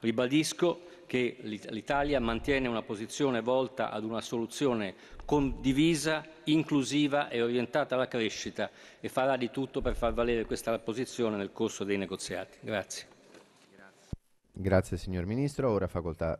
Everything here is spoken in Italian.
Ribadisco che l'Italia mantiene una posizione volta ad una soluzione condivisa, inclusiva e orientata alla crescita e farà di tutto per far valere questa posizione nel corso dei negoziati. Grazie. Grazie signor Ministro. Ora facoltà